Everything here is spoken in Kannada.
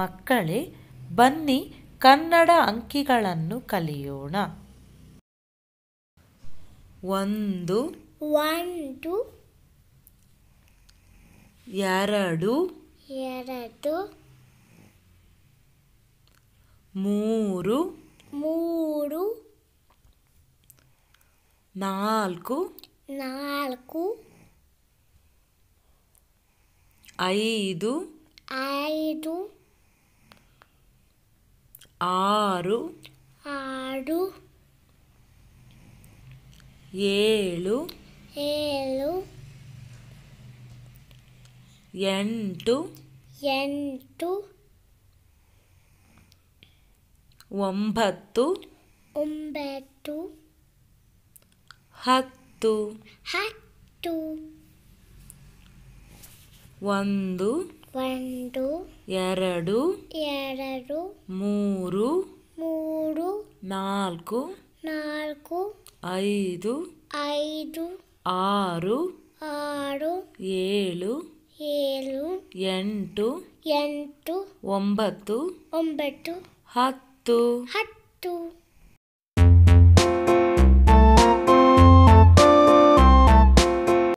ಮಕ್ಕಳೇ ಬನ್ನಿ ಕನ್ನಡ ಅಂಕಿಗಳನ್ನು ಕಲಿಯೋಣ ಒಂದು ಒಂದು ಎರಡು ಎರಡು ಮೂರು ಮೂರು ನಾಲ್ಕು ನಾಲ್ಕು ಐದು ಐದು ಆರು ಆರು ಏಳು ಏಳು ಎಂಟು ಎಂಟು ಒಂಬತ್ತು ಒಂಬತ್ತು ಹತ್ತು ಹತ್ತು ಒಂದು రెండు ఎరడు ఎరడు మూరు మూడు నాలుగు నాలుగు ఐదు ఐదు ఆరు ఆరు ఏడు ఏడు ఎంటు ఎంటు ఒంబత్తు ఒంబత్తు హత్తు హత్తు